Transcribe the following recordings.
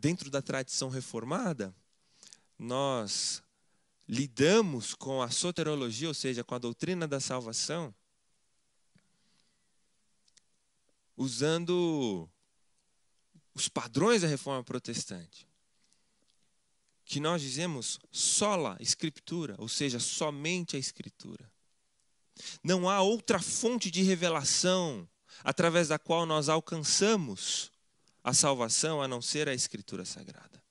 dentro da tradição reformada, nós lidamos com a soterologia, ou seja, com a doutrina da salvação, usando os padrões da reforma protestante. Que nós dizemos sola escritura, ou seja, somente a escritura. Não há outra fonte de revelação através da qual nós alcançamos a salvação a não ser a Escritura Sagrada.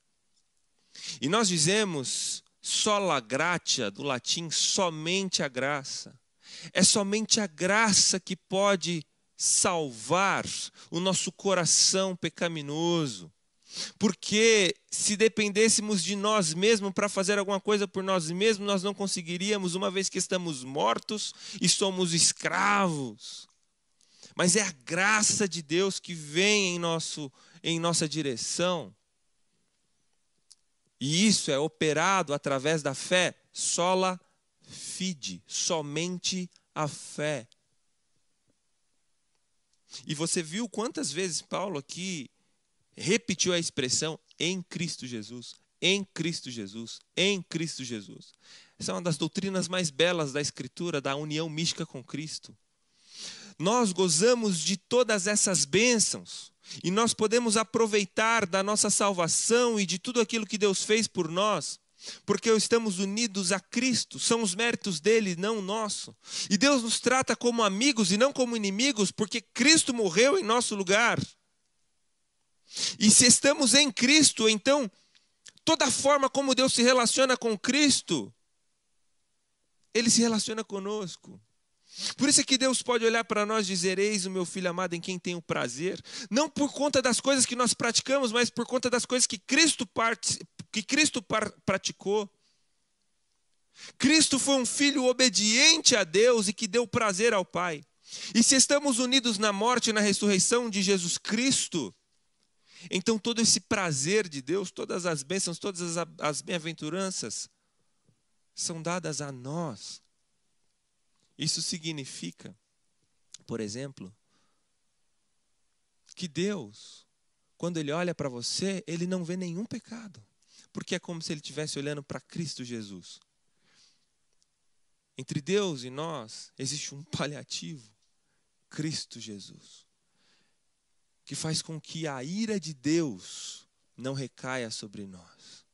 E nós dizemos sola gratia, do latim somente a graça. É somente a graça que pode salvar o nosso coração pecaminoso. Porque se dependêssemos de nós mesmos para fazer alguma coisa por nós mesmos, nós não conseguiríamos, uma vez que estamos mortos e somos escravos mas é a graça de Deus que vem em, nosso, em nossa direção. E isso é operado através da fé sola fide, somente a fé. E você viu quantas vezes Paulo aqui repetiu a expressão em Cristo Jesus, em Cristo Jesus, em Cristo Jesus. Essa é uma das doutrinas mais belas da Escritura, da união mística com Cristo. Nós gozamos de todas essas bênçãos e nós podemos aproveitar da nossa salvação e de tudo aquilo que Deus fez por nós, porque estamos unidos a Cristo, são os méritos dele, não o nosso. E Deus nos trata como amigos e não como inimigos, porque Cristo morreu em nosso lugar. E se estamos em Cristo, então toda forma como Deus se relaciona com Cristo, ele se relaciona conosco. Por isso é que Deus pode olhar para nós e dizer: Eis o meu filho amado em quem tenho prazer. Não por conta das coisas que nós praticamos, mas por conta das coisas que Cristo, que Cristo par... praticou. Cristo foi um filho obediente a Deus e que deu prazer ao Pai. E se estamos unidos na morte e na ressurreição de Jesus Cristo, então todo esse prazer de Deus, todas as bênçãos, todas as bem-aventuranças são dadas a nós isso significa, por exemplo, que Deus, quando Ele olha para você, Ele não vê nenhum pecado, porque é como se Ele estivesse olhando para Cristo Jesus. Entre Deus e nós existe um paliativo, Cristo Jesus, que faz com que a ira de Deus não recaia sobre nós.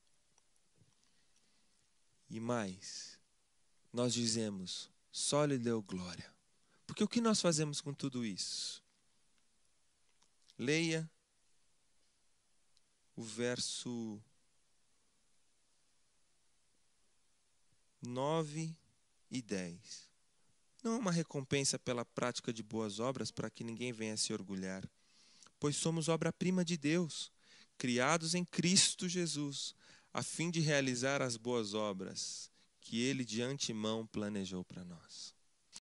E mais, nós dizemos: só lhe deu glória. Porque o que nós fazemos com tudo isso? Leia o verso 9 e 10. Não é uma recompensa pela prática de boas obras para que ninguém venha se orgulhar, pois somos obra-prima de Deus, criados em Cristo Jesus, a fim de realizar as boas obras que ele de antemão planejou para nós.